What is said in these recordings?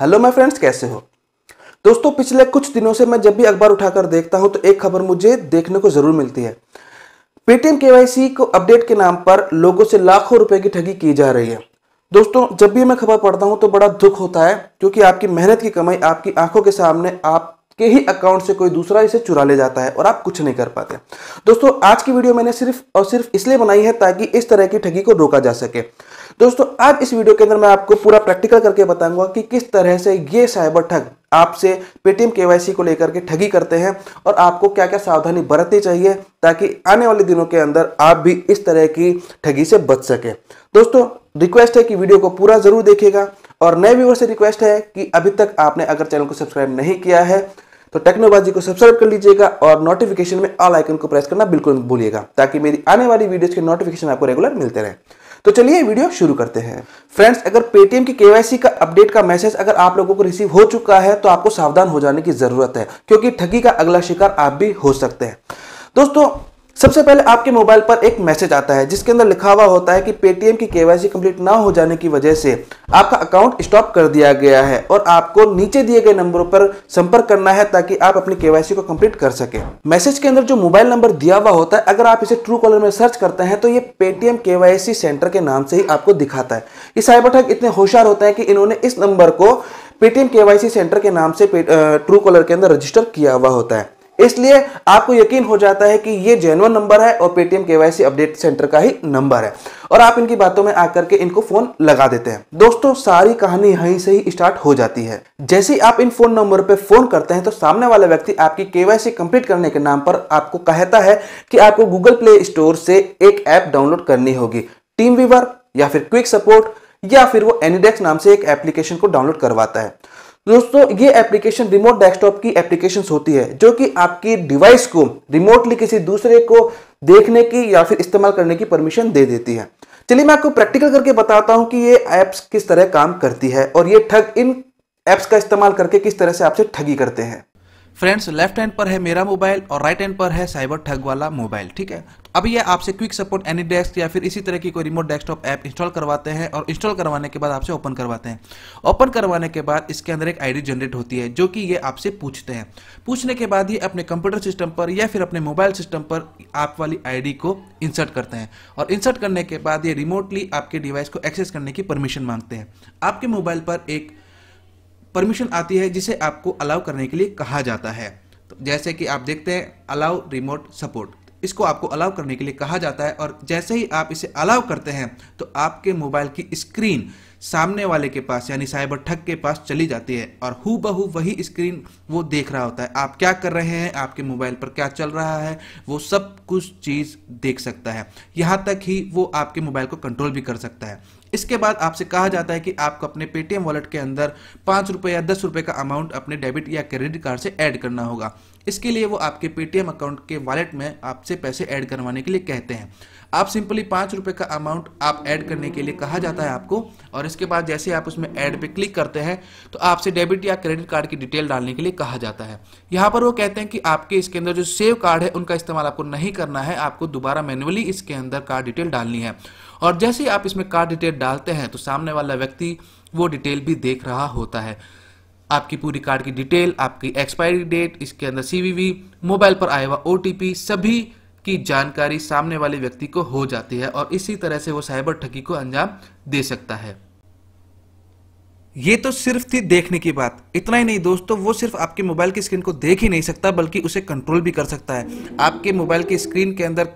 hello my friends कैसे हो दोस्तों पिछले कुछ दिनों से मैं जब भी अखबार उठाकर देखता हूं तो एक खबर मुझे देखने को जरूर मिलती है पेटीएम के को अपडेट के नाम पर लोगों से लाखों रुपए की ठगी की जा रही है दोस्तों जब भी मैं खबर पढ़ता हूं तो बड़ा दुख होता है क्योंकि आपकी मेहनत की कमाई आपकी आंखों के सामने आप के ही अकाउंट से कोई दूसरा इसे चुरा ले जाता है और आप कुछ नहीं कर पाते दोस्तों आज की वीडियो मैंने सिर्फ और सिर्फ इसलिए बनाई है ताकि इस तरह की ठगी को रोका जा सके दोस्तों आज इस वीडियो के अंदर मैं आपको पूरा प्रैक्टिकल करके बताऊंगा कि किस तरह से ये साइबर ठग आपसे पेटीएम केवाईसी को लेकर के ठगी करते हैं और आपको क्या क्या सावधानी बरतनी चाहिए ताकि आने वाले दिनों के अंदर आप भी इस तरह की ठगी से बच सके दोस्तों रिक्वेस्ट है कि वीडियो को पूरा जरूर देखिएगा और नए व्यूवर से रिक्वेस्ट है कि अभी तक आपने अगर चैनल को सब्सक्राइब नहीं किया है तो टेक्नोलॉजी को सब्सक्राइब कर लीजिएगा और नोटिफिकेशन में ऑल आइकन को प्रेस करना बिल्कुल भूलिएगा ताकि मेरी आने वाली वीडियोस के नोटिफिकेशन आपको रेगुलर मिलते रहे तो चलिए वीडियो शुरू करते हैं फ्रेंड्स अगर पेटीएम की केवाईसी का अपडेट का मैसेज अगर आप लोगों को रिसीव हो चुका है तो आपको सावधान हो जाने की जरूरत है क्योंकि ठगी का अगला शिकार आप भी हो सकते हैं दोस्तों सबसे पहले आपके मोबाइल पर एक मैसेज आता है जिसके अंदर लिखा हुआ होता है कि पेटीएम की केवाईसी कंप्लीट ना हो जाने की वजह से आपका अकाउंट स्टॉप कर दिया गया है और आपको नीचे दिए गए नंबरों पर संपर्क करना है ताकि आप अपनी केवाईसी को कंप्लीट कर सके मैसेज के अंदर जो मोबाइल नंबर दिया हुआ होता है अगर आप इसे ट्रू कॉलर में सर्च करते हैं तो ये पेटीएम के सेंटर के नाम से ही आपको दिखाता है ये साइबर ठग इतने होशियार होते हैं कि इन्होंने इस नंबर को पेटीएम के सेंटर के नाम से ट्रू कॉलर के अंदर रजिस्टर किया हुआ होता है इसलिए आपको यकीन हो जाता है कि ये जेनवन नंबर है और पेटीएम केवाईसी अपडेट सेंटर का ही नंबर है और आप इनकी बातों में आकर के इनको फोन लगा देते हैं दोस्तों सारी कहानी यहीं से ही स्टार्ट हो जाती है जैसे ही आप इन फोन नंबर पर फोन करते हैं तो सामने वाला व्यक्ति आपकी केवाईसी कंप्लीट करने के नाम पर आपको कहता है कि आपको गूगल प्ले स्टोर से एक ऐप डाउनलोड करनी होगी टीम वीवर या फिर क्विक सपोर्ट या फिर वो एनीडेक्स नाम से एक एप्लीकेशन को डाउनलोड करवाता है दोस्तों ये एप्लीकेशन रिमोट डेस्कटॉप की एप्लीकेशन होती है जो कि आपकी डिवाइस को रिमोटली किसी दूसरे को देखने की या फिर इस्तेमाल करने की परमिशन दे देती है चलिए मैं आपको प्रैक्टिकल करके बताता हूं कि ये ऐप्स किस तरह काम करती है और ये ठग इन ऐप्स का इस्तेमाल करके किस तरह से आपसे ठगी करते हैं फ्रेंड्स लेफ्ट हैंड पर है मेरा मोबाइल और राइट हैंड पर है साइबर ठग वाला मोबाइल ठीक है अब ये आपसे क्विक सपोर्ट एनी डेस्क या फिर इसी तरह की कोई रिमोट डेस्कटॉप ऐप इंस्टॉल करवाते हैं और इंस्टॉल करवाने के बाद आपसे ओपन करवाते हैं ओपन करवाने के बाद इसके अंदर एक आईडी जनरेट होती है जो कि ये आपसे पूछते हैं पूछने के बाद ही अपने कंप्यूटर सिस्टम पर या फिर अपने मोबाइल सिस्टम पर आप वाली आई को इंसर्ट करते हैं और इंसर्ट करने के बाद ये रिमोटली आपके डिवाइस को एक्सेस करने की परमिशन मांगते हैं आपके मोबाइल पर एक परमिशन आती है जिसे आपको अलाउ करने के लिए कहा जाता है तो जैसे कि आप देखते हैं अलाउ रिमोट सपोर्ट इसको आपको अलाउ करने के लिए कहा जाता है और जैसे ही आप इसे अलाउ करते हैं तो आपके मोबाइल की स्क्रीन सामने वाले के पास यानी साइबर ठग के पास चली जाती है और हु बहू वही स्क्रीन वो देख रहा होता है आप क्या कर रहे हैं आपके मोबाइल पर क्या चल रहा है वो सब कुछ चीज़ देख सकता है यहाँ तक ही वो आपके मोबाइल को कंट्रोल भी कर सकता है इसके बाद आपसे कहा जाता है कि आपको अपने पेटीएम वॉलेट के अंदर पाँच रुपये या दस रुपये का अमाउंट अपने डेबिट या क्रेडिट कार्ड से ऐड करना होगा इसके लिए वो आपके पेटीएम अकाउंट के वॉलेट में आपसे पैसे ऐड करवाने के लिए कहते हैं आप सिंपली पाँच रुपये का अमाउंट आप ऐड करने के लिए कहा जाता है आपको और इसके बाद जैसे आप उसमें ऐड पे क्लिक करते हैं तो आपसे डेबिट या क्रेडिट कार्ड की डिटेल डालने के लिए कहा जाता है यहाँ पर वो कहते हैं कि आपके इसके अंदर जो सेव कार्ड है उनका इस्तेमाल आपको नहीं करना है आपको दोबारा मैनुअली इसके अंदर कार्ड डिटेल डालनी है और जैसे ही आप इसमें कार डिटेल डालते हैं तो सामने वाला व्यक्ति वो डिटेल भी देख रहा होता है आपकी पूरी कार्ड की डिटेल आपकी एक्सपायरी डेट इसके अंदर सी मोबाइल पर आया हुआ ओ सभी की जानकारी सामने वाले व्यक्ति को हो जाती है और इसी तरह से वो साइबर ठगी को अंजाम दे सकता है ये तो सिर्फ थी देखने की बात इतना ही नहीं दोस्तों वो सिर्फ आपके मोबाइल की स्क्रीन को देख ही नहीं सकता बल्कि उसे कंट्रोल भी कर सकता है आपके मोबाइल की स्क्रीन के अंदर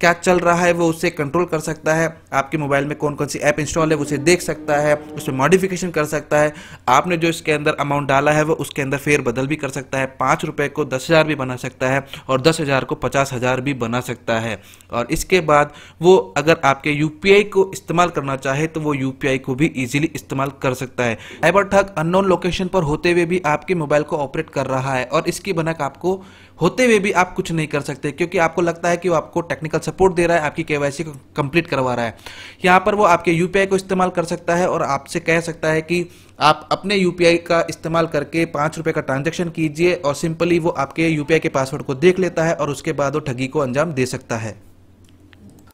क्या चल रहा है वो उसे कंट्रोल कर सकता है आपके मोबाइल में कौन कौन सी ऐप इंस्टॉल है उसे देख सकता है उसमें मॉडिफिकेशन कर सकता है आपने जो इसके अंदर अमाउंट डाला है वो उसके अंदर फेर बदल भी कर सकता है पाँच रुपये को दस हज़ार भी बना सकता है और दस हज़ार को पचास हज़ार भी बना सकता है और इसके बाद वो अगर आपके यू को इस्तेमाल करना चाहे तो वो यू को भी ईजिली इस्तेमाल कर सकता है साइबर ठग अननोन लोकेशन पर होते हुए भी आपके मोबाइल को ऑपरेट कर रहा है और इसकी बनक आपको होते हुए भी आप कुछ नहीं कर सकते क्योंकि आपको लगता है कि वो आपको टेक्निकल सपोर्ट दे रहा है आपकी केवाईसी को कंप्लीट करवा रहा है यहाँ पर वो आपके यूपीआई को इस्तेमाल कर सकता है और आपसे कह सकता है कि आप अपने यूपीआई का इस्तेमाल करके पाँच रुपये का ट्रांजेक्शन कीजिए और सिंपली वो आपके यूपीआई के पासवर्ड को देख लेता है और उसके बाद वो ठगी को अंजाम दे सकता है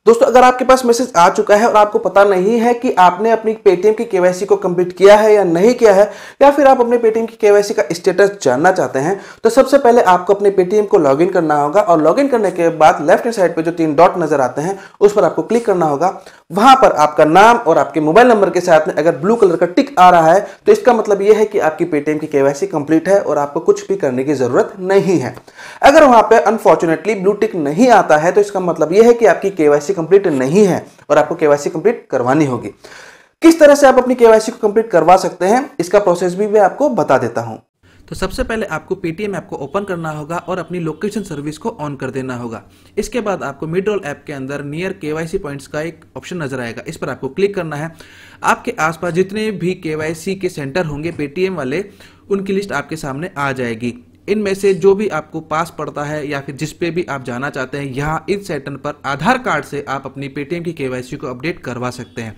दोस्तों अगर आपके पास मैसेज आ चुका है और आपको पता नहीं है कि आपने अपनी पेटीएम की केवाईसी को कंप्लीट किया है या नहीं किया है या फिर आप अपने पेटीएम की केवाईसी का स्टेटस जानना चाहते हैं तो सबसे पहले आपको अपने पेटीएम को लॉगिन करना होगा और लॉगिन करने के बाद लेफ्ट हैंड साइड पर जो तीन डॉट नजर आते हैं उस पर आपको क्लिक करना होगा वहां पर आपका नाम और आपके मोबाइल नंबर के साथ में अगर ब्लू कलर का टिक आ रहा है तो इसका मतलब यह है कि आपकी पेटीएम की केवाईसी कंप्लीट है और आपको कुछ भी करने की जरूरत नहीं है अगर वहां पर अनफॉर्चुनेटली ब्लू टिक नहीं आता है तो इसका मतलब यह है कि आपकी केवाईसी कंप्लीट नहीं है और आपको केवाईसी कंप्लीट करवानी होगी किस तरह से आप अपनी केवाईसी को कंप्लीट करवा सकते हैं इसका प्रोसेस भी मैं आपको बता देता हूं तो सबसे पहले आपको पेटीएम ऐप को ओपन करना होगा और अपनी लोकेशन सर्विस को ऑन कर देना होगा इसके बाद आपको मिडरोल ऐप के अंदर नियर केवाईसी पॉइंट्स का एक ऑप्शन नजर आएगा इस पर आपको क्लिक करना है आपके आसपास जितने भी केवाईसी के सेंटर होंगे पेटीएम वाले उनकी लिस्ट आपके सामने आ जाएगी इनमें से जो भी आपको पास पड़ता है या फिर जिस पे भी आप जाना चाहते हैं यहाँ इस सेटन पर आधार कार्ड से आप अपनी पेटीएम की केवाईसी को अपडेट करवा सकते हैं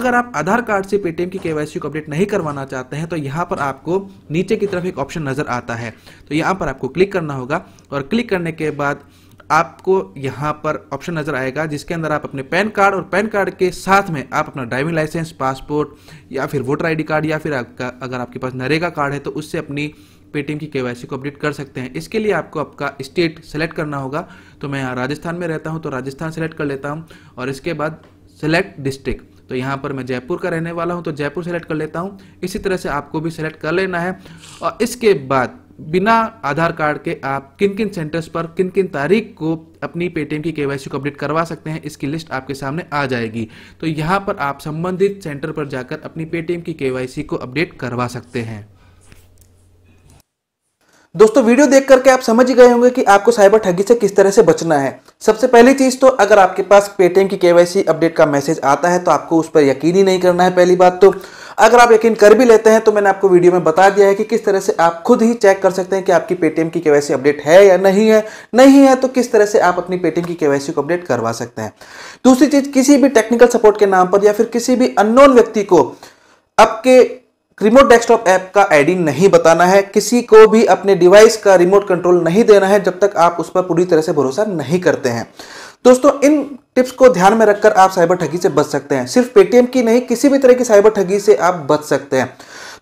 अगर आप आधार कार्ड से पेटीएम की केवाईसी को अपडेट नहीं करवाना चाहते हैं तो यहाँ पर आपको नीचे की तरफ एक ऑप्शन नज़र आता है तो यहाँ पर आपको क्लिक करना होगा और क्लिक करने के बाद आपको यहाँ पर ऑप्शन नज़र आएगा जिसके अंदर आप अपने पैन कार्ड और पैन कार्ड के साथ में आप अपना ड्राइविंग लाइसेंस पासपोर्ट या फिर वोटर आईडी कार्ड या फिर आपका अगर आपके पास नरेगा कार्ड है तो उससे अपनी पेटीएम की केवाईसी को अपडेट कर सकते हैं इसके लिए आपको आपका स्टेट सेलेक्ट करना होगा तो मैं यहाँ राजस्थान में रहता हूँ तो राजस्थान सेलेक्ट कर लेता हूँ और इसके बाद सेलेक्ट डिस्ट्रिक्ट तो यहाँ पर मैं जयपुर का रहने वाला हूँ तो जयपुर सेलेक्ट कर लेता हूँ इसी तरह से आपको भी सेलेक्ट कर लेना है और इसके बाद बिना आधार कार्ड के आप किन किन सेंटर्स पर किन किन तारीख को अपनी पेटीएम की केवाईसी को अपडेट करवा सकते हैं इसकी लिस्ट आपके सामने आ जाएगी तो यहाँ पर आप संबंधित सेंटर पर जाकर अपनी पेटीएम की केवाईसी को अपडेट करवा सकते हैं दोस्तों वीडियो देख करके आप समझ गए होंगे कि आपको साइबर ठगी से किस तरह से बचना है सबसे पहली चीज़ तो अगर आपके पास पेटीएम की केवाईसी अपडेट का मैसेज आता है तो आपको उस पर यकीन ही नहीं करना है पहली बात तो अगर आप यकीन कर भी लेते हैं तो मैंने आपको वीडियो में बता दिया है कि किस तरह से आप खुद ही चेक कर सकते हैं कि आपकी पेटीएम की केवाईसी अपडेट है या नहीं है नहीं है तो किस तरह से आप अपनी पेटीएम की केवाईसी को अपडेट करवा सकते हैं दूसरी चीज़ किसी भी टेक्निकल सपोर्ट के नाम पर या फिर किसी भी अननोन व्यक्ति को आपके रिमोट डेस्कटॉप ऐप का आईडी नहीं बताना है किसी को भी अपने डिवाइस का रिमोट कंट्रोल नहीं देना है जब तक आप उस पर पूरी तरह से भरोसा नहीं करते हैं दोस्तों इन टिप्स को ध्यान में रखकर आप साइबर ठगी से बच सकते हैं सिर्फ पेटीएम की नहीं किसी भी तरह की साइबर ठगी से आप बच सकते हैं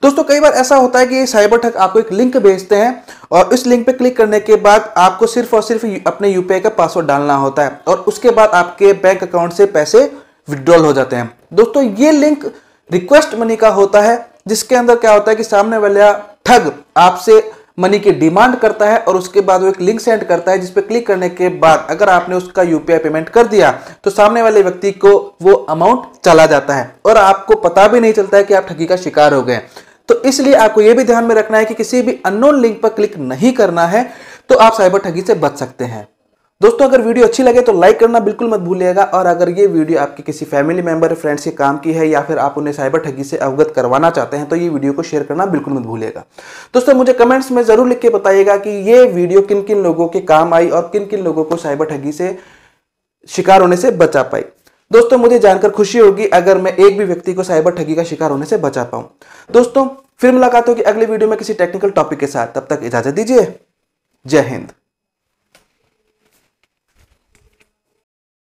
दोस्तों कई बार ऐसा होता है कि साइबर ठग आपको एक लिंक भेजते हैं और इस लिंक पर क्लिक करने के बाद आपको सिर्फ और सिर्फ अपने यूपीआई का पासवर्ड डालना होता है और उसके बाद आपके बैंक अकाउंट से पैसे विड्रॉल हो जाते हैं दोस्तों ये लिंक रिक्वेस्ट मनी का होता है जिसके अंदर क्या होता है कि सामने वाला ठग आपसे मनी की डिमांड करता है और उसके बाद वो एक लिंक सेंड करता है जिसपे क्लिक करने के बाद अगर आपने उसका यूपीआई पेमेंट कर दिया तो सामने वाले व्यक्ति को वो अमाउंट चला जाता है और आपको पता भी नहीं चलता है कि आप ठगी का शिकार हो गए तो इसलिए आपको यह भी ध्यान में रखना है कि किसी भी अननोन लिंक पर क्लिक नहीं करना है तो आप साइबर ठगी से बच सकते हैं दोस्तों अगर वीडियो अच्छी लगे तो लाइक करना बिल्कुल मत भूलिएगा और अगर ये वीडियो आपके किसी फैमिली मेंबर या फ्रेंड्स के काम की है या फिर आप उन्हें साइबर ठगी से अवगत करवाना चाहते हैं तो ये वीडियो को शेयर करना बिल्कुल मत भूलिएगा दोस्तों मुझे कमेंट्स में ज़रूर लिख के बताइएगा कि ये वीडियो किन किन लोगों के काम आई और किन किन लोगों को साइबर ठगी से शिकार होने से बचा पाई दोस्तों मुझे जानकर खुशी होगी अगर मैं एक भी व्यक्ति को साइबर ठगी का शिकार होने से बचा पाऊं दोस्तों फिर मुलाकात होगी अगले वीडियो में किसी टेक्निकल टॉपिक के साथ तब तक इजाज़त दीजिए जय हिंद